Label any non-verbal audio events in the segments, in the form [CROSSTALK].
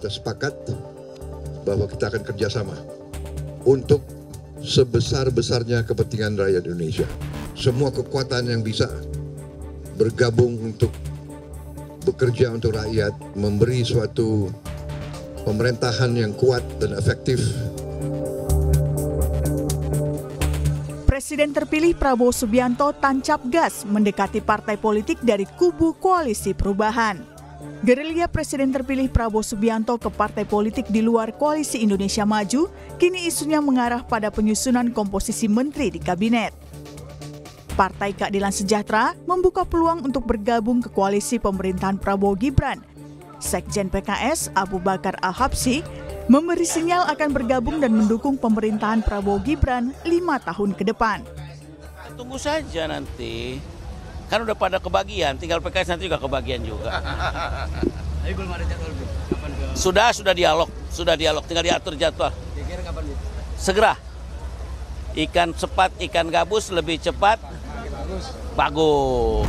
kita sepakat bahwa kita akan kerjasama untuk sebesar-besarnya kepentingan rakyat Indonesia. Semua kekuatan yang bisa bergabung untuk bekerja untuk rakyat, memberi suatu pemerintahan yang kuat dan efektif. Presiden terpilih Prabowo Subianto tancap gas mendekati partai politik dari kubu koalisi perubahan. Gerilya Presiden terpilih Prabowo Subianto ke partai politik di luar koalisi Indonesia Maju, kini isunya mengarah pada penyusunan komposisi menteri di kabinet. Partai Keadilan Sejahtera membuka peluang untuk bergabung ke koalisi pemerintahan Prabowo Gibran. Sekjen PKS Abu Bakar Al-Habsi memberi sinyal akan bergabung dan mendukung pemerintahan Prabowo Gibran lima tahun ke depan. Tunggu saja nanti Kan udah pada kebagian, tinggal PKS nanti juga kebagian juga. [LAUGHS] Sudah, sudah dialog, sudah dialog, tinggal diatur jadwal. Segera. Ikan cepat, ikan gabus lebih cepat. Bagus.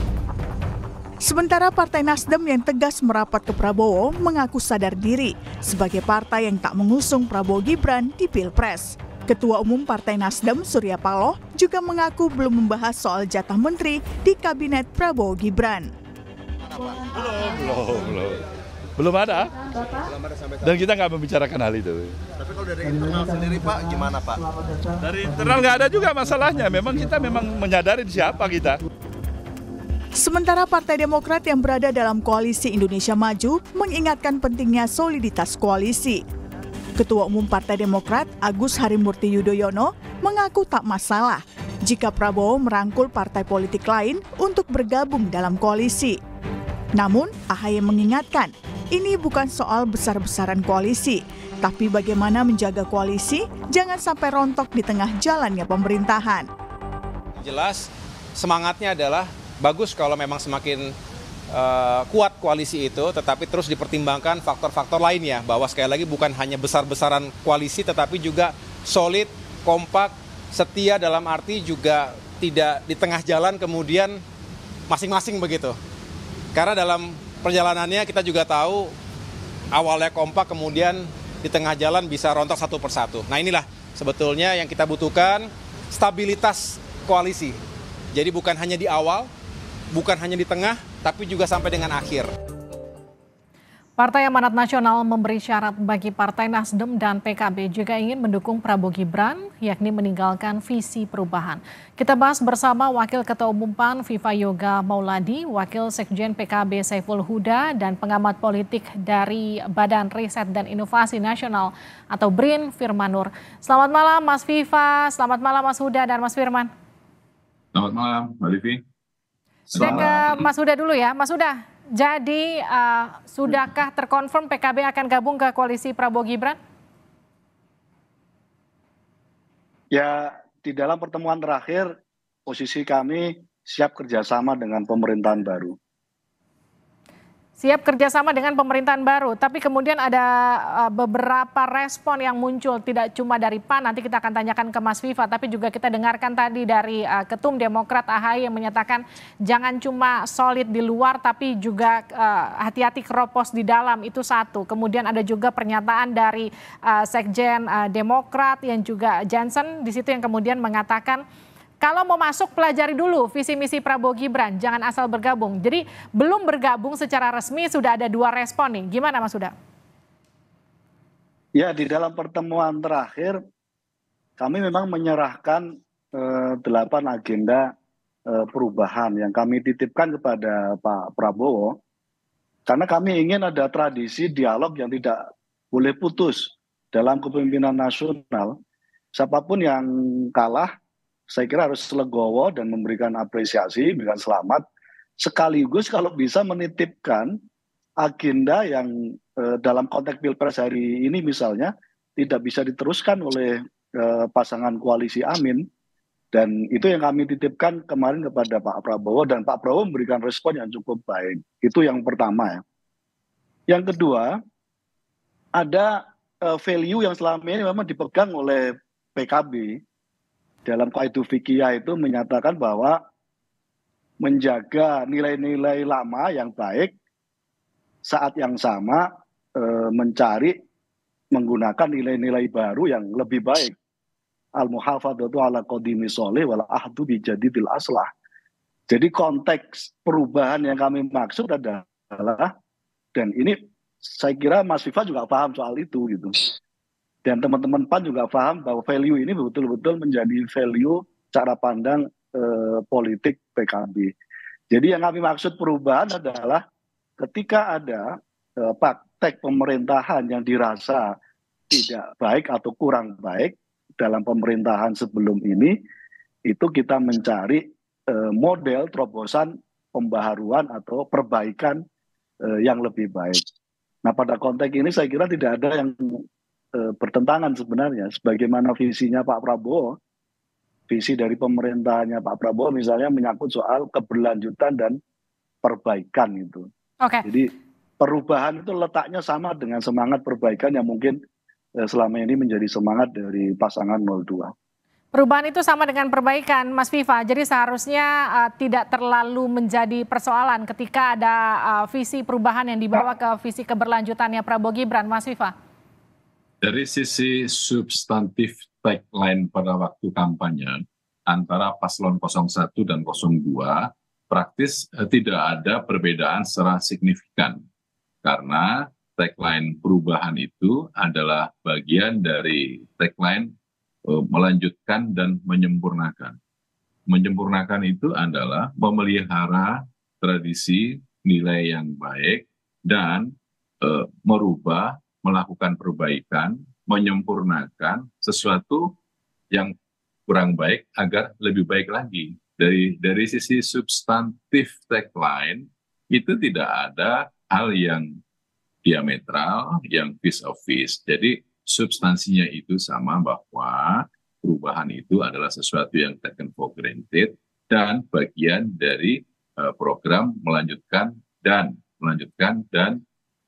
Sementara Partai Nasdem yang tegas merapat ke Prabowo mengaku sadar diri sebagai partai yang tak mengusung Prabowo Gibran di Pilpres. Ketua Umum Partai Nasdem Surya Paloh juga mengaku belum membahas soal jatah menteri di Kabinet Prabowo Gibran. Belum, belum, belum. Belum ada. Dan kita nggak membicarakan hal itu. Tapi kalau dari internal sendiri Pak, gimana Pak? Dari internal nggak ada juga masalahnya. Memang kita memang menyadari siapa kita. Sementara Partai Demokrat yang berada dalam koalisi Indonesia Maju mengingatkan pentingnya soliditas koalisi. Ketua Umum Partai Demokrat Agus Harimurti Yudhoyono mengaku tak masalah jika Prabowo merangkul partai politik lain untuk bergabung dalam koalisi. Namun, AHY mengingatkan, ini bukan soal besar-besaran koalisi, tapi bagaimana menjaga koalisi jangan sampai rontok di tengah jalannya pemerintahan. Jelas semangatnya adalah bagus kalau memang semakin uh, kuat koalisi itu, tetapi terus dipertimbangkan faktor-faktor lainnya bahwa sekali lagi bukan hanya besar-besaran koalisi, tetapi juga solid, kompak, setia dalam arti juga tidak di tengah jalan kemudian masing-masing begitu. Karena dalam perjalanannya kita juga tahu awalnya kompak kemudian di tengah jalan bisa rontok satu persatu. Nah inilah sebetulnya yang kita butuhkan stabilitas koalisi. Jadi bukan hanya di awal, bukan hanya di tengah, tapi juga sampai dengan akhir. Partai Amanat Nasional memberi syarat bagi Partai Nasdem dan PKB jika ingin mendukung Prabowo Gibran, yakni meninggalkan visi perubahan. Kita bahas bersama Wakil Ketua Umum PAN Viva Yoga Mauladi, Wakil Sekjen PKB Saiful Huda, dan pengamat politik dari Badan Riset dan Inovasi Nasional atau BRIN, Firmanur. Selamat malam Mas Viva, selamat malam Mas Huda dan Mas Firman. Selamat malam Mbak Livi. Saya ke Mas Huda dulu ya. Mas Huda, jadi uh, sudahkah terkonfirm PKB akan gabung ke koalisi Prabowo Gibran? Ya, di dalam pertemuan terakhir, posisi kami siap kerjasama dengan pemerintahan baru siap kerjasama dengan pemerintahan baru, tapi kemudian ada eh, beberapa respon yang muncul tidak cuma dari PAN, nanti kita akan tanyakan ke Mas Viva, tapi juga kita dengarkan tadi dari eh, Ketum Demokrat AHY yang menyatakan jangan cuma solid di luar, tapi juga eh, hati-hati keropos di dalam, itu satu. Kemudian ada juga pernyataan dari Sekjen Demokrat yang juga Jensen di situ yang kemudian mengatakan kalau mau masuk pelajari dulu visi misi Prabowo Gibran, jangan asal bergabung. Jadi belum bergabung secara resmi sudah ada dua respon nih. Gimana Mas Uda? Ya di dalam pertemuan terakhir kami memang menyerahkan eh, delapan agenda eh, perubahan yang kami titipkan kepada Pak Prabowo karena kami ingin ada tradisi dialog yang tidak boleh putus dalam kepemimpinan nasional. Siapapun yang kalah saya kira harus legowo dan memberikan apresiasi, memberikan selamat. Sekaligus kalau bisa menitipkan agenda yang eh, dalam konteks pilpres hari ini misalnya tidak bisa diteruskan oleh eh, pasangan koalisi Amin. Dan itu yang kami titipkan kemarin kepada Pak Prabowo dan Pak Prabowo memberikan respon yang cukup baik. Itu yang pertama ya. Yang kedua, ada eh, value yang selama ini memang dipegang oleh PKB dalam kaidu fikih itu menyatakan bahwa menjaga nilai-nilai lama yang baik saat yang sama e, mencari menggunakan nilai-nilai baru yang lebih baik. Al muhafadatu ala qadimi soleh wal ahdu bijadidil aslah. Jadi konteks perubahan yang kami maksud adalah dan ini saya kira Mas Viva juga paham soal itu gitu dan teman-teman PAN juga paham bahwa value ini betul-betul menjadi value cara pandang eh, politik PKB. Jadi yang kami maksud perubahan adalah ketika ada eh, praktek pemerintahan yang dirasa tidak baik atau kurang baik dalam pemerintahan sebelum ini, itu kita mencari eh, model terobosan pembaharuan atau perbaikan eh, yang lebih baik. Nah pada konteks ini saya kira tidak ada yang e, bertentangan sebenarnya. Sebagaimana visinya Pak Prabowo, visi dari pemerintahnya Pak Prabowo misalnya menyangkut soal keberlanjutan dan perbaikan itu. Okay. Jadi perubahan itu letaknya sama dengan semangat perbaikan yang mungkin eh, selama ini menjadi semangat dari pasangan 02. Perubahan itu sama dengan perbaikan, Mas Viva. Jadi seharusnya uh, tidak terlalu menjadi persoalan ketika ada uh, visi perubahan yang dibawa ke visi keberlanjutannya Prabowo Gibran, Mas Viva dari sisi substantif tagline pada waktu kampanye antara paslon 01 dan 02 praktis eh, tidak ada perbedaan secara signifikan karena tagline perubahan itu adalah bagian dari tagline eh, melanjutkan dan menyempurnakan. Menyempurnakan itu adalah memelihara tradisi nilai yang baik dan eh, merubah melakukan perbaikan, menyempurnakan sesuatu yang kurang baik agar lebih baik lagi. Dari dari sisi substantif tagline itu tidak ada hal yang diametral, yang piece of piece. Jadi substansinya itu sama bahwa perubahan itu adalah sesuatu yang taken for granted dan bagian dari eh, program melanjutkan dan melanjutkan dan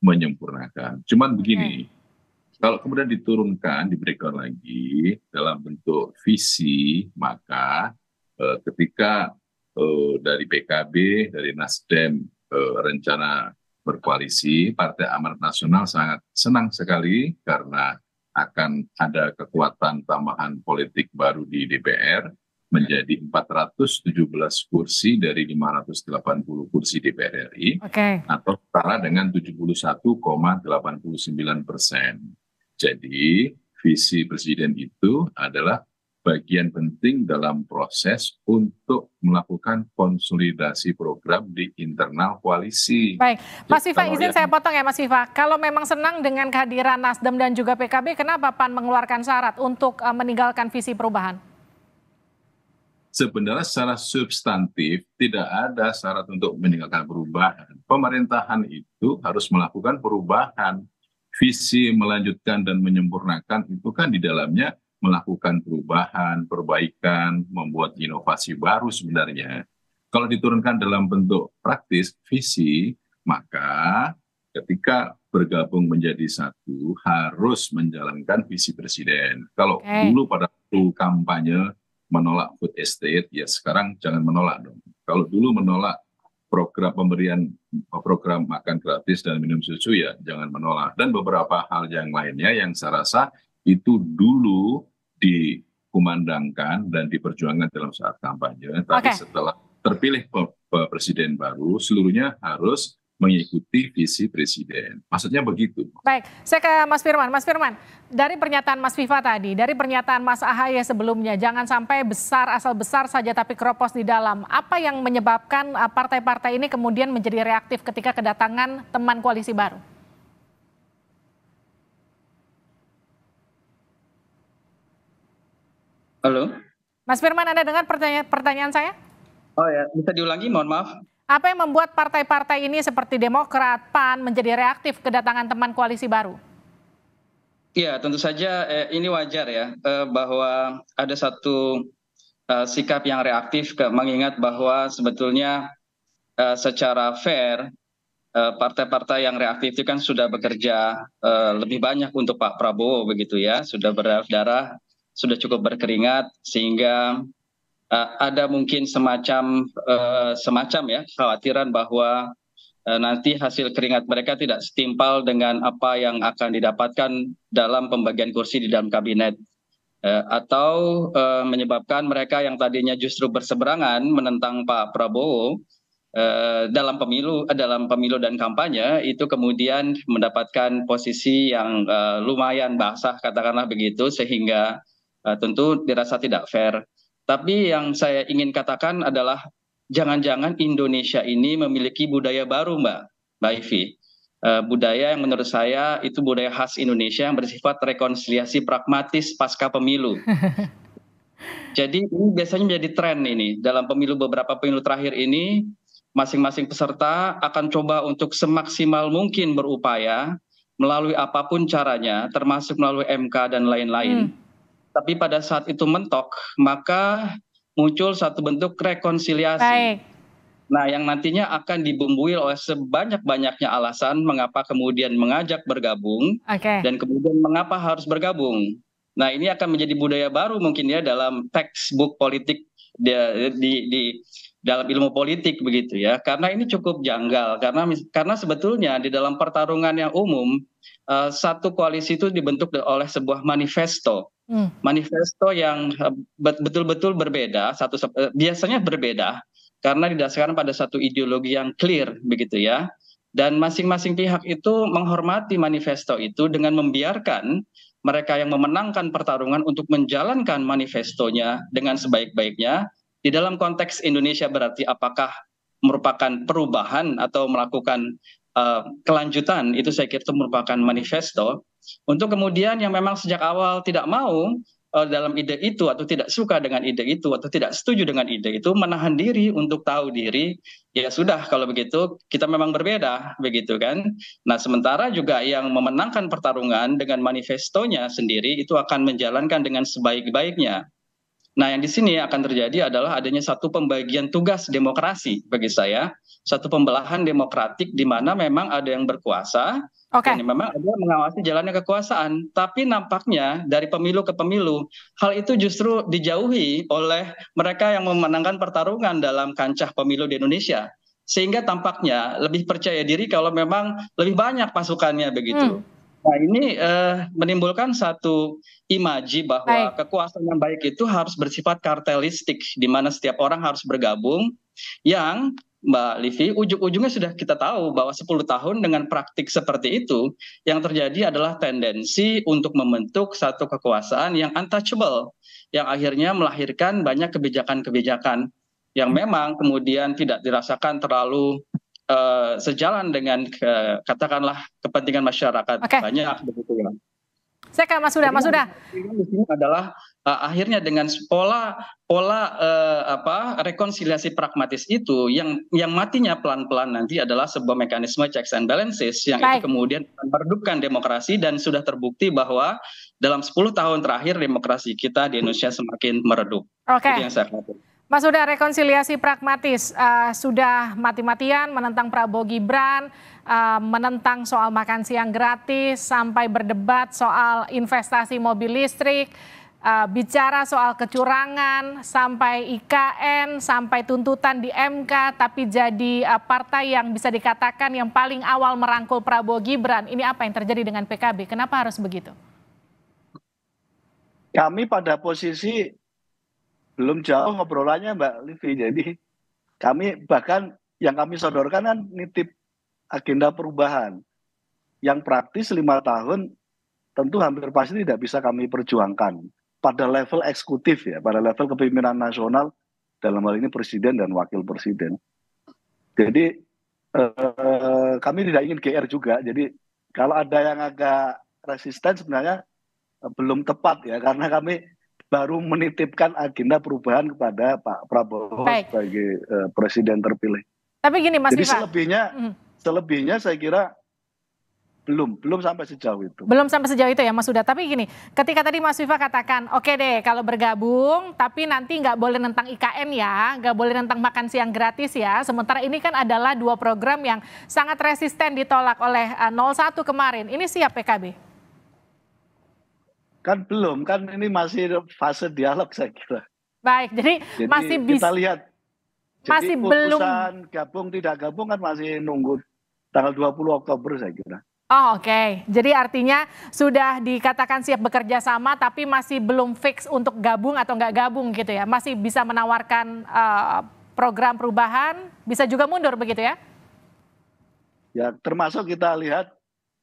menyempurnakan. Cuman begini, okay. kalau kemudian diturunkan, diberikan lagi dalam bentuk visi, maka eh, ketika eh, dari PKB, dari Nasdem eh, rencana berkoalisi, Partai Amanat Nasional sangat senang sekali karena akan ada kekuatan tambahan politik baru di DPR menjadi 417 kursi dari 580 kursi DPR RI okay. atau setara dengan 71,89 persen. Jadi visi presiden itu adalah bagian penting dalam proses untuk melakukan konsolidasi program di internal koalisi. Baik, Mas Viva izin ya. saya potong ya Mas Viva. Kalau memang senang dengan kehadiran Nasdem dan juga PKB, kenapa PAN mengeluarkan syarat untuk eh, meninggalkan visi perubahan? sebenarnya secara substantif tidak ada syarat untuk meninggalkan perubahan. Pemerintahan itu harus melakukan perubahan. Visi melanjutkan dan menyempurnakan itu kan di dalamnya melakukan perubahan, perbaikan, membuat inovasi baru sebenarnya. Kalau diturunkan dalam bentuk praktis, visi, maka ketika bergabung menjadi satu harus menjalankan visi presiden. Kalau okay. dulu pada waktu kampanye menolak food estate, ya sekarang jangan menolak dong. Kalau dulu menolak program pemberian program makan gratis dan minum susu ya jangan menolak dan beberapa hal yang lainnya yang saya rasa itu dulu dikumandangkan dan diperjuangkan dalam saat kampanye tapi okay. setelah terpilih presiden baru seluruhnya harus mengikuti visi presiden. Maksudnya begitu. Baik, saya ke Mas Firman. Mas Firman, dari pernyataan Mas Viva tadi, dari pernyataan Mas Ahaye sebelumnya, jangan sampai besar asal besar saja tapi keropos di dalam. Apa yang menyebabkan eh, partai-partai ini kemudian menjadi reaktif ketika kedatangan teman koalisi baru? Halo. Mas Firman, Anda dengar pertanya pertanyaan saya? Oh ya, bisa diulangi, mohon maaf. Apa yang membuat partai-partai ini seperti Demokrat, PAN menjadi reaktif kedatangan teman koalisi baru? Ya, tentu saja eh, ini wajar ya eh, bahwa ada satu eh, sikap yang reaktif ke, mengingat bahwa sebetulnya eh, secara fair eh, partai-partai yang reaktif itu kan sudah bekerja eh, lebih banyak untuk Pak Prabowo begitu ya, sudah berdarah sudah cukup berkeringat sehingga Eh, ada mungkin semacam eh, semacam ya khawatiran bahwa eh, nanti hasil keringat mereka tidak setimpal dengan apa yang akan didapatkan dalam pembagian kursi di dalam kabinet atau menyebabkan mereka yang tadinya justru berseberangan menentang Pak Prabowo dalam pemilu dalam pemilu dan kampanye itu kemudian mendapatkan posisi yang lumayan basah katakanlah begitu sehingga tentu dirasa tidak fair tapi yang saya ingin katakan adalah jangan jangan indonesia ini memiliki budaya baru mbak mbak ivi eh, budaya yang menurut saya itu budaya khas Indonesia yang bersifat rekonsiliasi pragmatis pasca pemilu. [LAUGHS] Jadi ini biasanya menjadi tren ini dalam pemilu beberapa pemilu terakhir ini masing-masing peserta akan coba untuk semaksimal mungkin berupaya melalui apapun caranya termasuk melalui MK dan lain-lain. Hmm tapi pada saat itu mentok maka muncul satu bentuk rekonsiliasi. Baik. Nah, yang nantinya akan dibumbui oleh sebanyak-banyaknya alasan mengapa kemudian mengajak bergabung okay. dan kemudian mengapa harus bergabung. Nah, ini akan menjadi budaya baru mungkin ya dalam textbook politik di, di, di dalam ilmu politik begitu ya karena ini cukup janggal karena karena sebetulnya di dalam pertarungan yang umum uh, satu koalisi itu dibentuk oleh sebuah manifesto Hmm. manifesto yang eh, betul-betul berbeda satu eh, biasanya berbeda karena didasarkan pada satu ideologi yang clear begitu ya dan masing-masing pihak itu menghormati manifesto itu dengan membiarkan mereka yang memenangkan pertarungan untuk menjalankan manifestonya dengan sebaik-baiknya di dalam konteks Indonesia berarti apakah merupakan perubahan atau melakukan uh, kelanjutan itu saya kira itu merupakan manifesto untuk kemudian yang memang sejak awal tidak mau eh, dalam ide itu atau tidak suka dengan ide itu atau tidak setuju dengan ide itu menahan diri untuk tahu diri ya sudah kalau begitu kita memang berbeda begitu kan nah sementara juga yang memenangkan pertarungan dengan manifestonya sendiri itu akan menjalankan dengan sebaik-baiknya Nah, yang di sini akan terjadi adalah adanya satu pembagian tugas demokrasi bagi saya, satu pembelahan demokratik di mana memang ada yang berkuasa, Okay. Dan memang ada mengawasi jalannya kekuasaan, tapi nampaknya dari pemilu ke pemilu hal itu justru dijauhi oleh mereka yang memenangkan pertarungan dalam kancah pemilu di Indonesia. Sehingga tampaknya lebih percaya diri kalau memang lebih banyak pasukannya begitu. Hmm. Nah ini eh, menimbulkan satu imaji bahwa baik. kekuasaan yang baik itu harus bersifat kartelistik, di mana setiap orang harus bergabung, yang Mbak Livi, ujung-ujungnya sudah kita tahu bahwa 10 tahun dengan praktik seperti itu, yang terjadi adalah tendensi untuk membentuk satu kekuasaan yang untouchable, yang akhirnya melahirkan banyak kebijakan-kebijakan yang memang kemudian tidak dirasakan terlalu uh, sejalan dengan ke, eh, katakanlah kepentingan masyarakat okay. banyak begitu ya. Saya ke Mas Suda, Mas Ini Adalah Eh, akhirnya dengan pola pola eh, rekonsiliasi pragmatis itu yang yang matinya pelan pelan nanti adalah sebuah mekanisme checks and balances yang itu kemudian meredupkan demokrasi dan sudah terbukti bahwa dalam 10 tahun terakhir demokrasi kita di Indonesia semakin meredup. Oke. Okay. Mas sudah rekonsiliasi pragmatis uh, sudah mati-matian menentang Prabowo Gibran, menentang soal makan siang gratis sampai berdebat soal investasi mobil listrik uh, bicara soal kecurangan sampai IKN sampai tuntutan di MK tapi jadi uh, partai yang bisa dikatakan yang paling awal merangkul Prabowo Gibran. Ini apa yang terjadi dengan PKB? Kenapa harus begitu? Kami pada posisi belum jauh ngobrolannya Mbak Livi. Jadi kami bahkan yang kami sodorkan kan nitip agenda perubahan yang praktis lima tahun tentu hampir pasti tidak bisa kami perjuangkan pada level eksekutif ya, pada level kepemimpinan nasional dalam hal ini presiden dan wakil presiden. Jadi eh, kami tidak ingin GR juga. Jadi kalau ada yang agak resisten sebenarnya eh, belum tepat ya karena kami baru menitipkan agenda perubahan kepada Pak Prabowo Baik. sebagai eh, presiden terpilih. Tapi gini Mas Jadi selebihnya mm. selebihnya saya kira belum belum sampai sejauh itu belum sampai sejauh itu ya Mas Huda tapi gini ketika tadi Mas Viva katakan oke okay deh kalau bergabung tapi nanti nggak boleh tentang IKN ya nggak boleh tentang makan siang gratis ya sementara ini kan adalah dua program yang sangat resisten ditolak oleh uh, eh, 01 kemarin ini siap PKB kan belum kan ini masih fase dialog saya kira baik jadi, jadi masih bisa kita lihat jadi masih belum gabung tidak gabung kan masih nunggu tanggal 20 Oktober saya kira Oh oke, okay. jadi artinya sudah dikatakan siap bekerja sama tapi masih belum fix untuk gabung atau nggak gabung gitu ya. Masih bisa menawarkan uh, program perubahan, bisa juga mundur begitu ya? Ya termasuk kita lihat,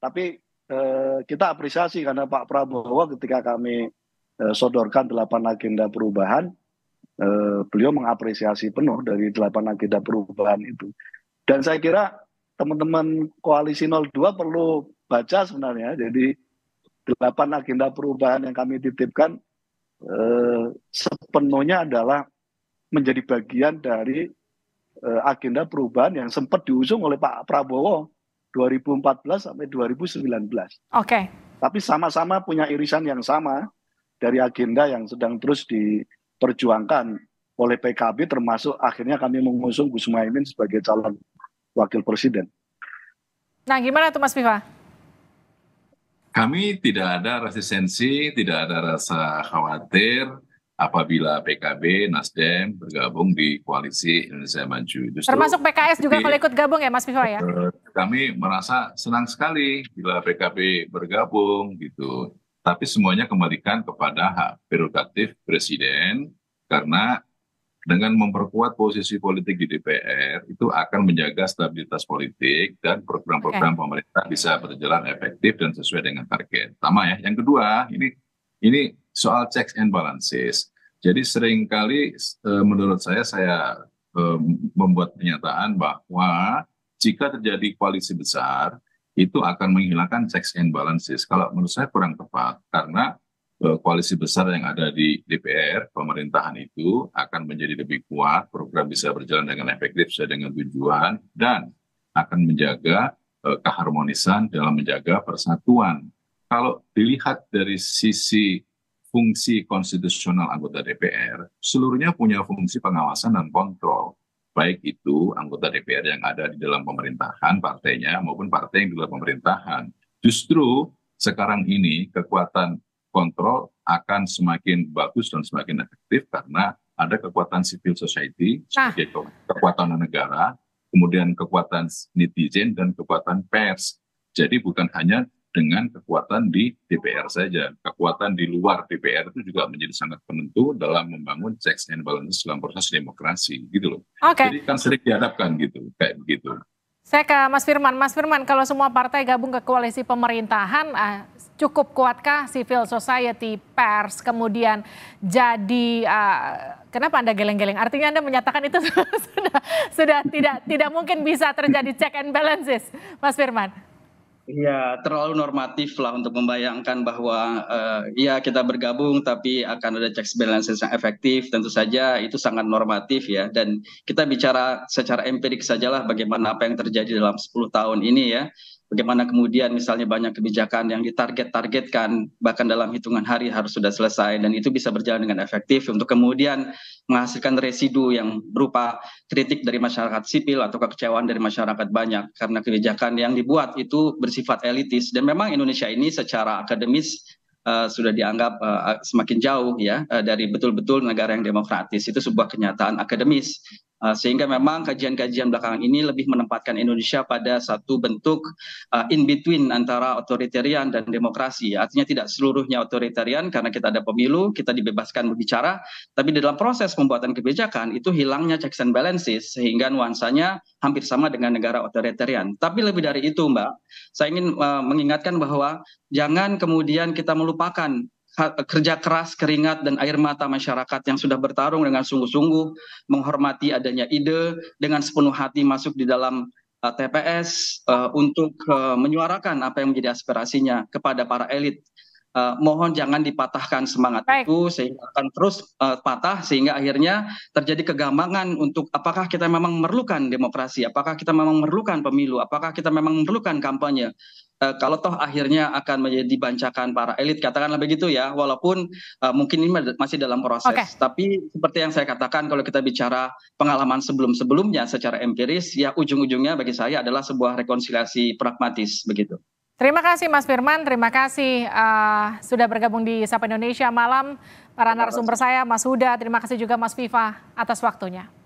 tapi uh, kita apresiasi karena Pak Prabowo ketika kami uh, sodorkan delapan agenda perubahan, uh, beliau mengapresiasi penuh dari delapan agenda perubahan itu. Dan saya kira teman-teman koalisi 02 perlu baca sebenarnya. Jadi delapan agenda perubahan yang kami titipkan eh, sepenuhnya adalah menjadi bagian dari eh, agenda perubahan yang sempat diusung oleh Pak Prabowo 2014 sampai 2019. Oke. Okay. Tapi sama-sama punya irisan yang sama dari agenda yang sedang terus diperjuangkan oleh PKB termasuk akhirnya kami mengusung Gus Muhaimin sebagai calon wakil presiden. Nah, gimana tuh Mas Viva? Kami tidak ada resistensi, tidak ada rasa khawatir apabila PKB, Nasdem bergabung di koalisi Indonesia Maju. Justru Termasuk PKS juga kalau ikut gabung ya Mas Viva ya? Eh, kami merasa senang sekali bila PKB bergabung gitu. Tapi semuanya kembalikan kepada hak prerogatif Presiden karena dengan memperkuat posisi politik di DPR itu akan menjaga stabilitas politik dan program-program okay. pemerintah bisa berjalan efektif dan sesuai dengan target. Pertama ya. Yang kedua, ini ini soal checks and balances. Jadi seringkali e, menurut saya saya eh, membuat pernyataan bahwa jika terjadi koalisi besar itu akan menghilangkan checks and balances. Kalau menurut saya kurang tepat karena koalisi besar yang ada di DPR, pemerintahan itu akan menjadi lebih kuat, program bisa berjalan dengan efektif sesuai dengan tujuan, dan akan menjaga eh, keharmonisan dalam menjaga persatuan. Kalau dilihat dari sisi fungsi konstitusional anggota DPR, seluruhnya punya fungsi pengawasan dan kontrol. Baik itu anggota DPR yang ada di dalam pemerintahan partainya maupun partai yang di luar pemerintahan. Justru sekarang ini kekuatan kontrol akan semakin bagus dan semakin efektif karena ada kekuatan civil society nah. sebagai nah. kekuatan negara, kemudian kekuatan netizen dan kekuatan pers. Jadi bukan hanya dengan kekuatan di DPR saja, kekuatan di luar DPR itu juga menjadi sangat penentu dalam membangun checks and balances dalam proses demokrasi gitu loh. Okay. Jadi kan sering dihadapkan gitu kayak begitu. Saya ke Mas Firman. Mas Firman, kalau semua partai gabung ke koalisi pemerintahan, uh, cukup kuatkah civil society, pers, kemudian jadi uh, kenapa Anda geleng-geleng? Artinya Anda menyatakan itu [LAUGHS] sudah sudah tidak tidak mungkin bisa terjadi check and balances, Mas Firman. Iya, terlalu normatif lah untuk membayangkan bahwa uh, ya kita bergabung tapi akan ada checks balance yang efektif. Tentu saja itu sangat normatif ya. Dan kita bicara secara empirik sajalah bagaimana apa yang terjadi dalam 10 tahun ini ya bagaimana kemudian misalnya banyak kebijakan yang ditarget-targetkan bahkan dalam hitungan hari harus sudah selesai dan itu bisa berjalan dengan efektif untuk kemudian menghasilkan residu yang berupa kritik dari masyarakat sipil atau kekecewaan dari masyarakat banyak karena kebijakan yang dibuat itu bersifat elitis dan memang Indonesia ini secara akademis Uh, sudah dianggap uh, semakin jauh ya uh, dari betul-betul negara yang demokratis itu sebuah kenyataan akademis Eh, sehingga memang kajian-kajian belakangan ini lebih menempatkan Indonesia pada satu bentuk eh, in between antara otoritarian dan demokrasi artinya tidak seluruhnya otoritarian karena kita ada pemilu kita dibebaskan berbicara tapi dalam proses pembuatan kebijakan itu hilangnya checks and balances sehingga nuansanya hampir sama dengan negara otoritarian tapi lebih dari itu Mbak saya ingin eh, mengingatkan bahwa jangan kemudian kita melupakan kerja keras, keringat, dan air mata masyarakat yang sudah bertarung dengan sungguh-sungguh, menghormati adanya ide, dengan sepenuh hati masuk di dalam uh, TPS uh, untuk uh, menyuarakan apa yang menjadi aspirasinya kepada para elit. Uh, mohon jangan dipatahkan semangat Baik. itu sehingga akan terus uh, patah sehingga akhirnya terjadi kegamangan untuk apakah kita memang memerlukan demokrasi, apakah kita memang memerlukan pemilu, apakah kita memang memerlukan kampanye. Eh, kalau toh akhirnya akan menjadi bancakan para elit katakanlah begitu ya walaupun uh, mungkin ini masih dalam proses okay. tapi seperti yang saya katakan kalau kita bicara pengalaman sebelum-sebelumnya secara empiris ya ujung-ujungnya bagi saya adalah sebuah rekonsiliasi pragmatis begitu. Terima kasih Mas Firman, terima kasih uh, sudah bergabung di Sapa Indonesia malam para narasumber saya Mas Huda, terima kasih juga Mas Viva atas waktunya.